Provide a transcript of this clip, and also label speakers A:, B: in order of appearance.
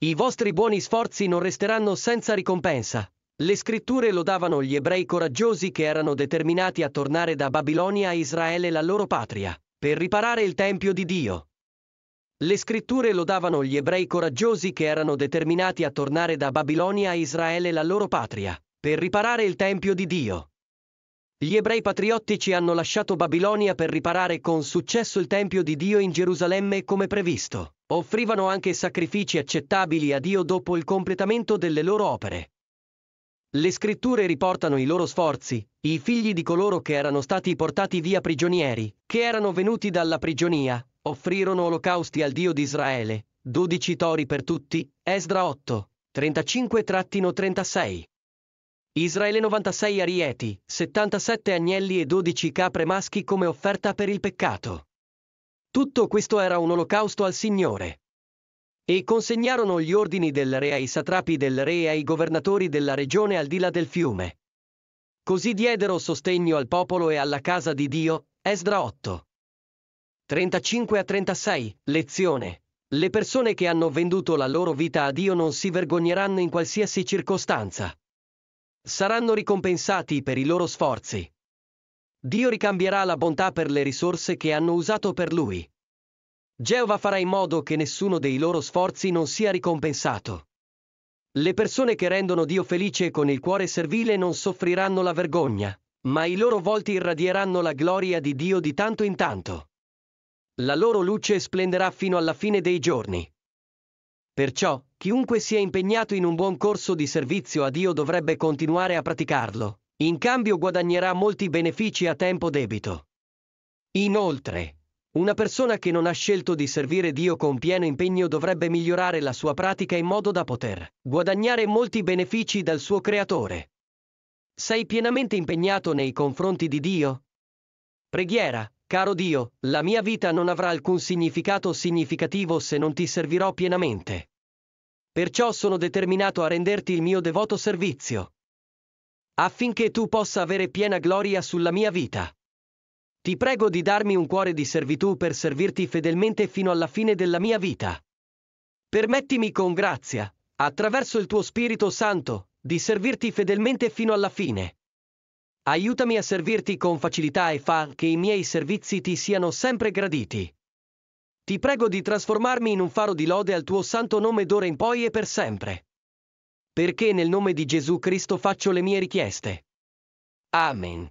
A: I vostri buoni sforzi non resteranno senza ricompensa. Le scritture lodavano gli ebrei coraggiosi che erano determinati a tornare da Babilonia a Israele la loro patria, per riparare il Tempio di Dio. Le scritture lodavano gli ebrei coraggiosi che erano determinati a tornare da Babilonia a Israele la loro patria, per riparare il Tempio di Dio. Gli ebrei patriottici hanno lasciato Babilonia per riparare con successo il Tempio di Dio in Gerusalemme come previsto. Offrivano anche sacrifici accettabili a Dio dopo il completamento delle loro opere. Le scritture riportano i loro sforzi, i figli di coloro che erano stati portati via prigionieri, che erano venuti dalla prigionia, offrirono olocausti al Dio di Israele, 12 tori per tutti, Esdra 8, 35-36. Israele 96 arieti, 77 agnelli e 12 capre maschi come offerta per il peccato. Tutto questo era un olocausto al Signore. E consegnarono gli ordini del re ai satrapi del re e ai governatori della regione al di là del fiume. Così diedero sostegno al popolo e alla casa di Dio, Esdra 8. 35 a 36, lezione. Le persone che hanno venduto la loro vita a Dio non si vergogneranno in qualsiasi circostanza saranno ricompensati per i loro sforzi. Dio ricambierà la bontà per le risorse che hanno usato per lui. Geova farà in modo che nessuno dei loro sforzi non sia ricompensato. Le persone che rendono Dio felice con il cuore servile non soffriranno la vergogna, ma i loro volti irradieranno la gloria di Dio di tanto in tanto. La loro luce splenderà fino alla fine dei giorni. Perciò, Chiunque sia impegnato in un buon corso di servizio a Dio dovrebbe continuare a praticarlo. In cambio guadagnerà molti benefici a tempo debito. Inoltre, una persona che non ha scelto di servire Dio con pieno impegno dovrebbe migliorare la sua pratica in modo da poter guadagnare molti benefici dal suo Creatore. Sei pienamente impegnato nei confronti di Dio? Preghiera, caro Dio, la mia vita non avrà alcun significato significativo se non ti servirò pienamente perciò sono determinato a renderti il mio devoto servizio. Affinché tu possa avere piena gloria sulla mia vita. Ti prego di darmi un cuore di servitù per servirti fedelmente fino alla fine della mia vita. Permettimi con grazia, attraverso il tuo Spirito Santo, di servirti fedelmente fino alla fine. Aiutami a servirti con facilità e fa che i miei servizi ti siano sempre graditi. Ti prego di trasformarmi in un faro di lode al tuo santo nome d'ora in poi e per sempre. Perché nel nome di Gesù Cristo faccio le mie richieste. Amen.